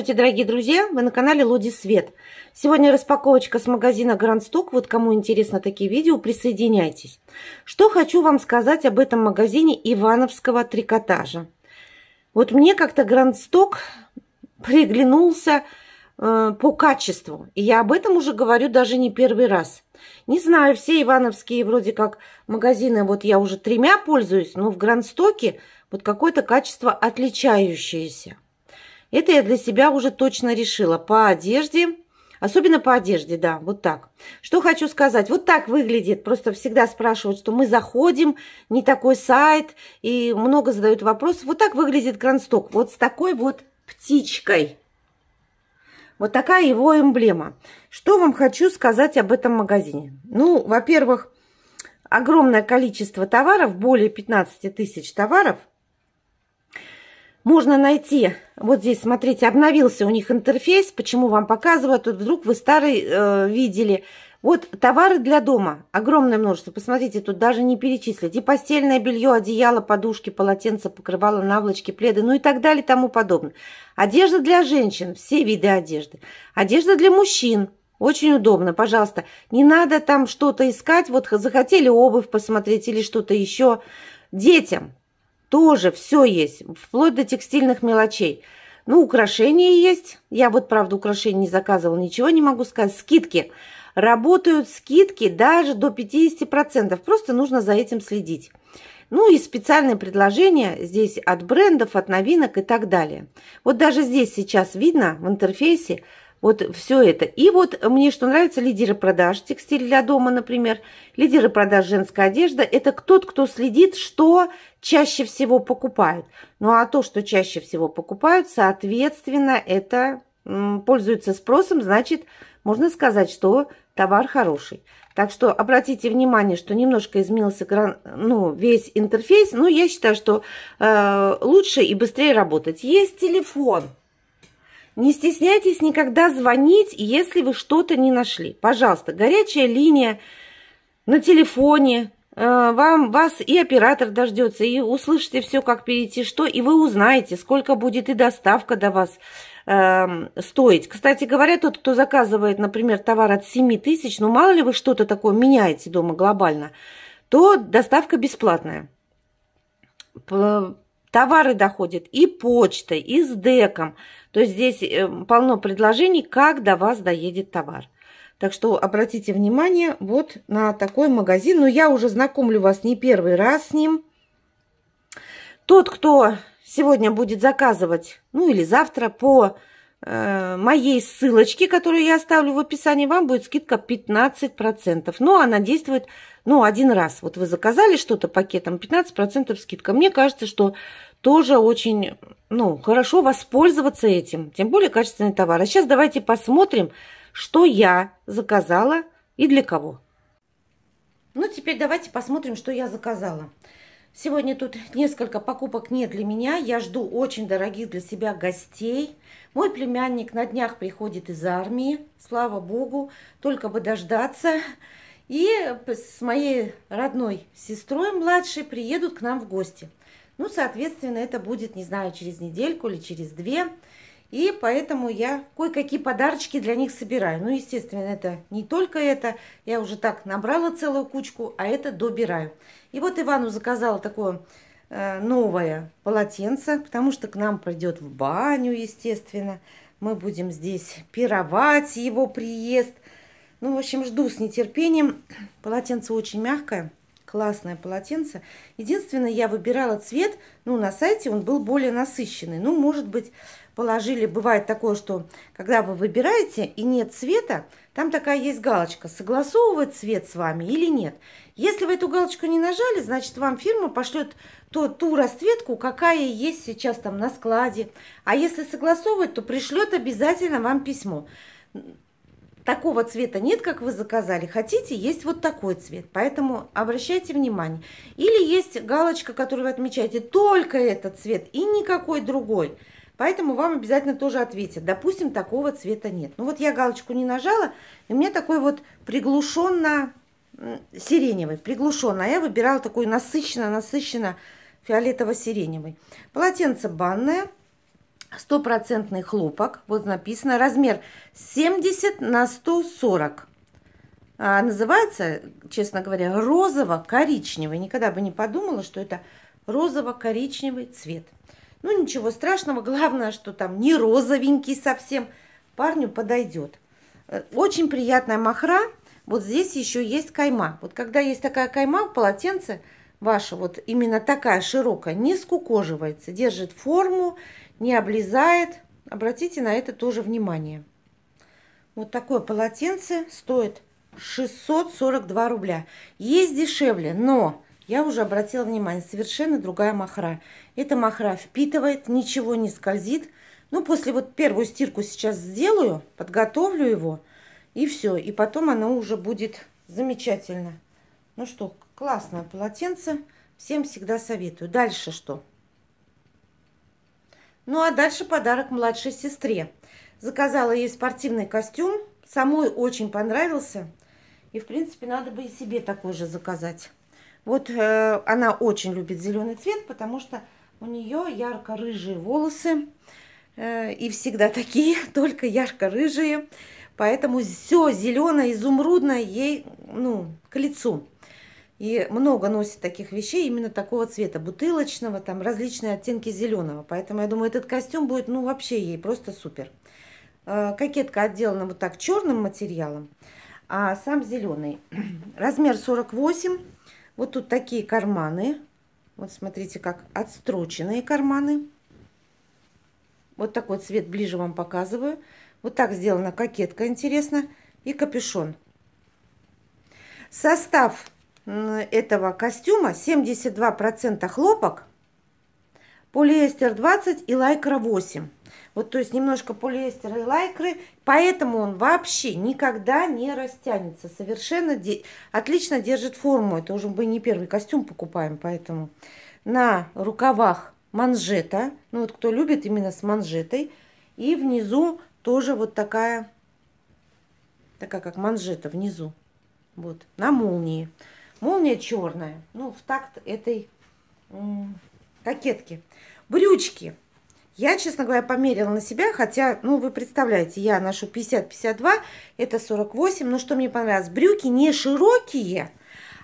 Здравствуйте, дорогие друзья! Вы на канале Лоди Свет. Сегодня распаковочка с магазина Grand Stock. Вот кому интересно такие видео, присоединяйтесь. Что хочу вам сказать об этом магазине Ивановского трикотажа. Вот мне как-то Grand Stock приглянулся э, по качеству. И я об этом уже говорю даже не первый раз. Не знаю, все ивановские вроде как магазины, вот я уже тремя пользуюсь, но в Грандстоке вот какое-то качество отличающееся. Это я для себя уже точно решила. По одежде, особенно по одежде, да, вот так. Что хочу сказать, вот так выглядит. Просто всегда спрашивают, что мы заходим, не такой сайт, и много задают вопросов. Вот так выглядит кронсток, вот с такой вот птичкой. Вот такая его эмблема. Что вам хочу сказать об этом магазине? Ну, во-первых, огромное количество товаров, более 15 тысяч товаров – можно найти, вот здесь, смотрите, обновился у них интерфейс, почему вам показывают, тут вдруг вы старый э, видели. Вот товары для дома, огромное множество, посмотрите, тут даже не перечислить. И постельное белье, одеяло, подушки, полотенца, покрывало, наволочки, пледы, ну и так далее, тому подобное. Одежда для женщин, все виды одежды. Одежда для мужчин, очень удобно, пожалуйста. Не надо там что-то искать, вот захотели обувь посмотреть или что-то еще. Детям, тоже все есть, вплоть до текстильных мелочей. Ну, украшения есть. Я вот, правда, украшений не заказывал, ничего не могу сказать. Скидки. Работают скидки даже до 50%. Просто нужно за этим следить. Ну и специальные предложения здесь от брендов, от новинок и так далее. Вот даже здесь сейчас видно в интерфейсе вот все это. И вот мне что нравится, лидеры продаж, текстиль для дома, например, лидеры продаж женская одежда, это тот, кто следит, что чаще всего покупают. Ну а то, что чаще всего покупают, соответственно, это пользуется спросом, значит, можно сказать, что товар хороший. Так что обратите внимание, что немножко изменился ну, весь интерфейс, но ну, я считаю, что э, лучше и быстрее работать. Есть телефон – не стесняйтесь никогда звонить, если вы что-то не нашли. Пожалуйста, горячая линия на телефоне, э, вам, вас и оператор дождется, и услышите все, как перейти, что, и вы узнаете, сколько будет и доставка до вас э, стоить. Кстати говоря, тот, кто заказывает, например, товар от 7 тысяч, ну мало ли вы что-то такое меняете дома глобально, то доставка бесплатная. Товары доходят и почтой, и с деком. То есть здесь э, полно предложений, как до вас доедет товар. Так что обратите внимание вот на такой магазин. Но я уже знакомлю вас не первый раз с ним. Тот, кто сегодня будет заказывать, ну или завтра по Э, моей ссылочки, которую я оставлю в описании, вам будет скидка 15%. Но ну, она действует ну, один раз. Вот вы заказали что-то пакетом, 15% скидка. Мне кажется, что тоже очень ну, хорошо воспользоваться этим. Тем более качественный товар. А сейчас давайте посмотрим, что я заказала и для кого. Ну, теперь давайте посмотрим, что я заказала. Сегодня тут несколько покупок не для меня. Я жду очень дорогих для себя гостей. Мой племянник на днях приходит из армии. Слава богу, только бы дождаться. И с моей родной сестрой младшей приедут к нам в гости. Ну, соответственно, это будет, не знаю, через недельку или через две. И поэтому я кое-какие подарочки для них собираю. Ну, естественно, это не только это. Я уже так набрала целую кучку, а это добираю. И вот Ивану заказала такое э, новое полотенце, потому что к нам придет в баню, естественно. Мы будем здесь пировать его приезд. Ну, в общем, жду с нетерпением. Полотенце очень мягкое классное полотенце. Единственное, я выбирала цвет, ну, на сайте он был более насыщенный. Ну, может быть, положили, бывает такое, что когда вы выбираете и нет цвета, там такая есть галочка, согласовывать цвет с вами или нет. Если вы эту галочку не нажали, значит, вам фирма пошлет то, ту расцветку, какая есть сейчас там на складе. А если согласовывать, то пришлет обязательно вам письмо такого цвета нет, как вы заказали, хотите, есть вот такой цвет. Поэтому обращайте внимание. Или есть галочка, которую вы отмечаете только этот цвет и никакой другой. Поэтому вам обязательно тоже ответят. Допустим, такого цвета нет. Ну вот я галочку не нажала, и у меня такой вот приглушенно сиреневый, приглушенно. А я выбирала такой насыщенно-насыщенно фиолетово-сиреневый. Полотенце банное – стопроцентный хлопок. Вот написано размер 70 на 140. А, называется, честно говоря, розово-коричневый. Никогда бы не подумала, что это розово-коричневый цвет. Ну, ничего страшного. Главное, что там не розовенький совсем. Парню подойдет. Э, очень приятная махра. Вот здесь еще есть кайма. Вот когда есть такая кайма в полотенце, ваше, вот именно такая широкая, не скукоживается, держит форму, не облезает. Обратите на это тоже внимание. Вот такое полотенце стоит 642 рубля. Есть дешевле, но я уже обратила внимание, совершенно другая махра. Эта махра впитывает, ничего не скользит. Ну, после вот первую стирку сейчас сделаю, подготовлю его, и все. И потом оно уже будет замечательно. Ну что, классное полотенце. Всем всегда советую. Дальше что? Ну а дальше подарок младшей сестре. Заказала ей спортивный костюм. Самой очень понравился. И, в принципе, надо бы и себе такой же заказать. Вот э, она очень любит зеленый цвет, потому что у нее ярко-рыжие волосы. Э, и всегда такие, только ярко-рыжие. Поэтому все зеленое, изумрудное ей ну, к лицу. И много носит таких вещей именно такого цвета, бутылочного, там различные оттенки зеленого. Поэтому я думаю, этот костюм будет, ну, вообще ей просто супер. Э, кокетка отделана вот так черным материалом, а сам зеленый. Размер 48. Вот тут такие карманы. Вот смотрите, как отстроченные карманы. Вот такой цвет ближе вам показываю. Вот так сделана кокетка, интересно. И капюшон. Состав этого костюма 72% хлопок, полиэстер 20 и лайкра 8. Вот, то есть немножко полиэстера и лайкры, поэтому он вообще никогда не растянется. Совершенно де... отлично держит форму. Это уже мы не первый костюм покупаем, поэтому на рукавах манжета. Ну вот кто любит именно с манжетой. И внизу тоже вот такая, такая как манжета внизу. Вот, на молнии. Молния черная, ну, в такт этой кокетки. Брючки. Я, честно говоря, померила на себя, хотя, ну, вы представляете, я ношу 50-52, это 48, но что мне понравилось, брюки не широкие,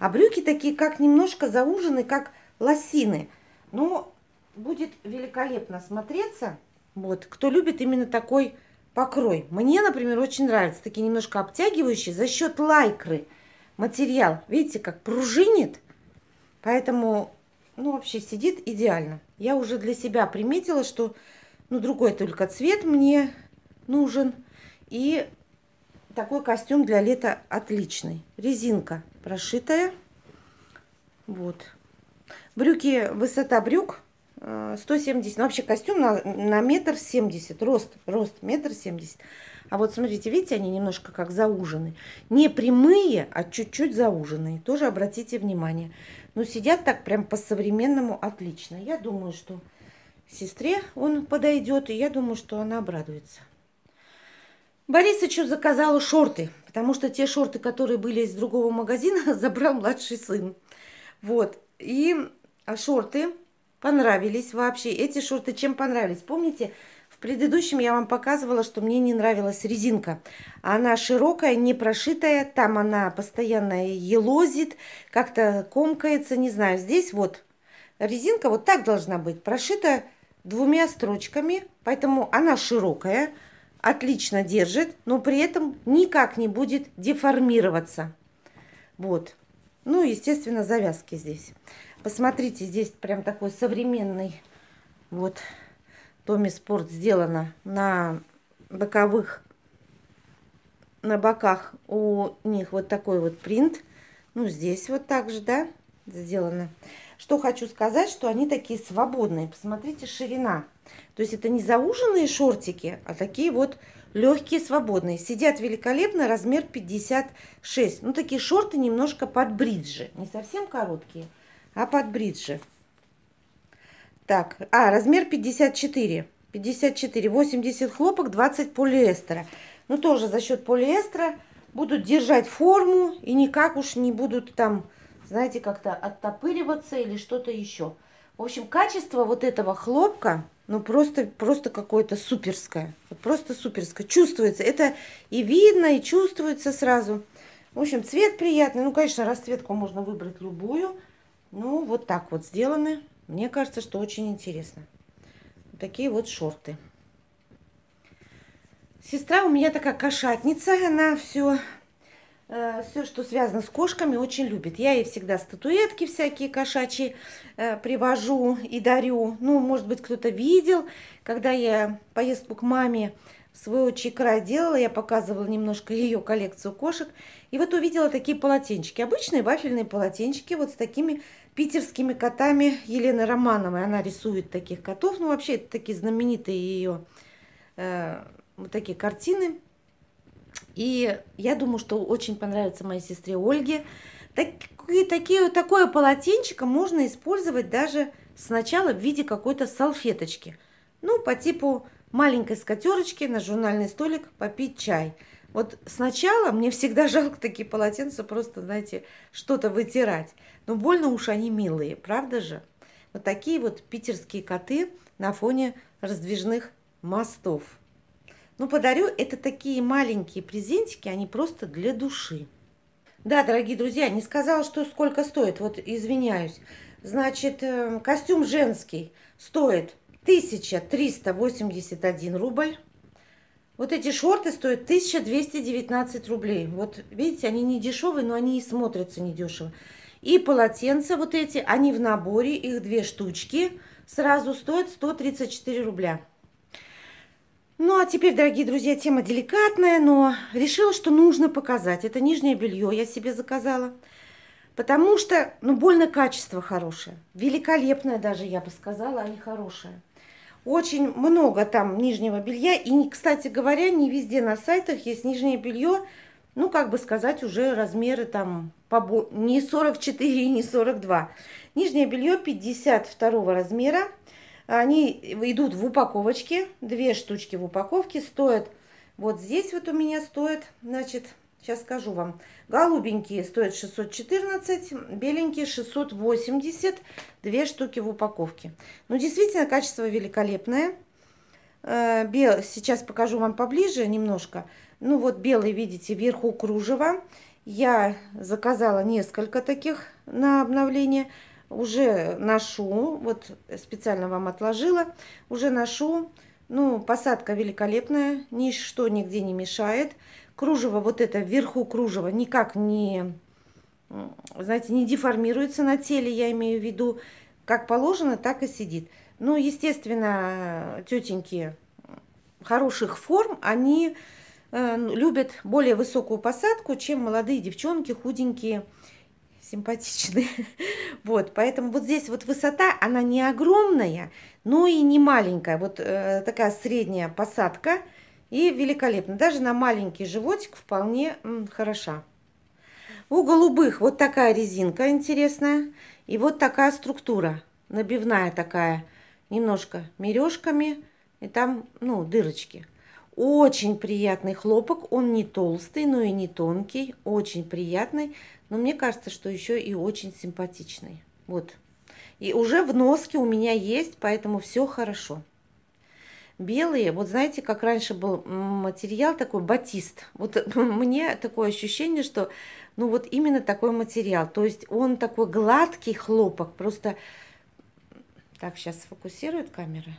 а брюки такие, как немножко заужены, как лосины. Ну, будет великолепно смотреться, вот, кто любит именно такой покрой. Мне, например, очень нравится такие немножко обтягивающие за счет лайкры – материал. Видите, как пружинит. Поэтому, ну, вообще сидит идеально. Я уже для себя приметила, что, ну, другой только цвет мне нужен. И такой костюм для лета отличный. Резинка прошитая. Вот. Брюки, высота брюк 170. Э, ну, вообще костюм на, на метр семьдесят. Рост, рост метр семьдесят. А вот смотрите, видите, они немножко как заужены. Не прямые, а чуть-чуть зауженные. Тоже обратите внимание. Но ну, сидят так прям по-современному отлично. Я думаю, что сестре он подойдет, и я думаю, что она обрадуется. Борисычу заказала шорты, потому что те шорты, которые были из другого магазина, забрал младший сын. Вот. И а шорты понравились вообще. Эти шорты чем понравились? Помните, предыдущем я вам показывала, что мне не нравилась резинка. Она широкая, не прошитая, там она постоянно елозит, как-то комкается, не знаю. Здесь вот резинка вот так должна быть, прошита двумя строчками, поэтому она широкая, отлично держит, но при этом никак не будет деформироваться. Вот. Ну, естественно, завязки здесь. Посмотрите, здесь прям такой современный вот Томми Спорт сделана на боковых, на боках у них вот такой вот принт. Ну, здесь вот так же, да, сделано. Что хочу сказать, что они такие свободные. Посмотрите, ширина. То есть это не зауженные шортики, а такие вот легкие, свободные. Сидят великолепно, размер 56. Ну, такие шорты немножко под бриджи. Не совсем короткие, а под бриджи. Так, а, размер 54. 54, 80 хлопок, 20 полиэстера. Ну, тоже за счет полиэстера будут держать форму и никак уж не будут там, знаете, как-то оттопыриваться или что-то еще. В общем, качество вот этого хлопка, ну, просто, просто какое-то суперское. Просто суперское. Чувствуется. Это и видно, и чувствуется сразу. В общем, цвет приятный. Ну, конечно, расцветку можно выбрать любую. Ну, вот так вот сделаны мне кажется, что очень интересно. такие вот шорты. Сестра у меня такая кошатница, она все, э, все, что связано с кошками, очень любит. Я ей всегда статуэтки всякие кошачьи э, привожу и дарю. Ну, может быть, кто-то видел, когда я поездку к маме свою чекра делала, я показывала немножко ее коллекцию кошек, и вот увидела такие полотенчики, обычные вафельные полотенчики, вот с такими питерскими котами Елены Романовой, она рисует таких котов, ну вообще это такие знаменитые ее э, вот такие картины, и я думаю, что очень понравится моей сестре Ольге. Такие, такие, такое полотенчико можно использовать даже сначала в виде какой-то салфеточки. Ну, по типу маленькой скатерочке на журнальный столик попить чай. Вот сначала мне всегда жалко такие полотенца просто, знаете, что-то вытирать. Но больно уж они милые, правда же? Вот такие вот питерские коты на фоне раздвижных мостов. Ну, подарю, это такие маленькие презентики, они просто для души. Да, дорогие друзья, не сказала, что сколько стоит, вот извиняюсь. Значит, эм, костюм женский стоит 1381 рубль. Вот эти шорты стоят 1219 рублей. Вот видите, они не дешевые, но они и смотрятся недешево. И полотенца вот эти, они в наборе, их две штучки, сразу стоят 134 рубля. Ну а теперь, дорогие друзья, тема деликатная, но решила, что нужно показать. Это нижнее белье я себе заказала, потому что, ну, больно качество хорошее. Великолепное даже, я бы сказала, а не хорошее. Очень много там нижнего белья. И, кстати говоря, не везде на сайтах есть нижнее белье. Ну, как бы сказать, уже размеры там побо... не 44 и не 42. Нижнее белье 52 размера. Они идут в упаковочке. Две штучки в упаковке стоят. Вот здесь вот у меня стоит, значит, Сейчас скажу вам. Голубенькие стоят 614, беленькие 680, две штуки в упаковке. Ну, действительно, качество великолепное. Э, сейчас покажу вам поближе немножко. Ну, вот белый, видите, вверху кружево. Я заказала несколько таких на обновление. Уже ношу, вот специально вам отложила, уже ношу. Ну, посадка великолепная, ничто нигде не мешает кружево вот это, вверху кружево никак не, знаете, не деформируется на теле, я имею в виду, как положено, так и сидит. Ну, естественно, тетеньки хороших форм, они э, любят более высокую посадку, чем молодые девчонки, худенькие, симпатичные. Вот, поэтому вот здесь вот высота, она не огромная, но и не маленькая. Вот э, такая средняя посадка – и великолепно. Даже на маленький животик вполне хороша. У голубых вот такая резинка интересная. И вот такая структура. Набивная такая. Немножко мережками. И там, ну, дырочки. Очень приятный хлопок. Он не толстый, но и не тонкий. Очень приятный. Но мне кажется, что еще и очень симпатичный. Вот. И уже в носке у меня есть, поэтому все хорошо белые. Вот знаете, как раньше был материал такой батист. Вот э, мне такое ощущение, что ну вот именно такой материал. То есть он такой гладкий хлопок, просто... Так, сейчас сфокусирует камера.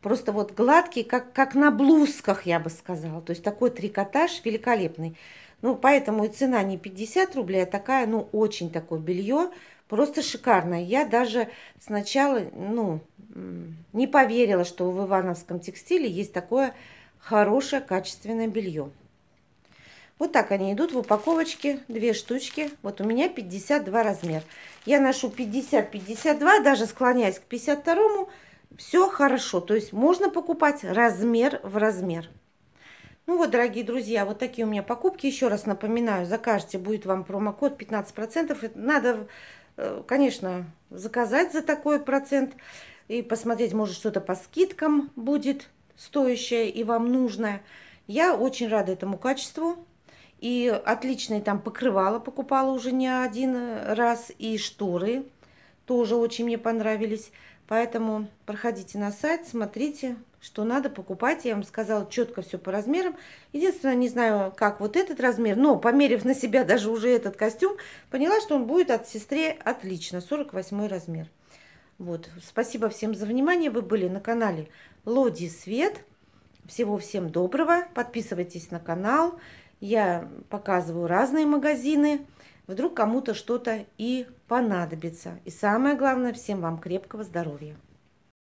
Просто вот гладкий, как, как на блузках, я бы сказала. То есть такой трикотаж великолепный. Ну, поэтому и цена не 50 рублей, а такая, ну, очень такое белье. Просто шикарное. Я даже сначала, ну, не поверила, что в Ивановском текстиле есть такое хорошее качественное белье. Вот так они идут в упаковочке, две штучки. Вот у меня 52 размер. Я ношу 50-52, даже склоняясь к 52, все хорошо. То есть можно покупать размер в размер. Ну вот, дорогие друзья, вот такие у меня покупки. Еще раз напоминаю, закажете, будет вам промокод 15%. Надо, э, конечно, заказать за такой процент и посмотреть, может, что-то по скидкам будет стоящее и вам нужное. Я очень рада этому качеству. И отличные там покрывала покупала уже не один раз. И шторы тоже очень мне понравились. Поэтому проходите на сайт, смотрите, что надо покупать. Я вам сказала четко все по размерам. Единственное, не знаю, как вот этот размер, но померив на себя даже уже этот костюм, поняла, что он будет от сестре отлично, 48 размер. Вот. Спасибо всем за внимание. Вы были на канале Лоди Свет. Всего всем доброго. Подписывайтесь на канал. Я показываю разные магазины. Вдруг кому-то что-то и понадобится. И самое главное, всем вам крепкого здоровья.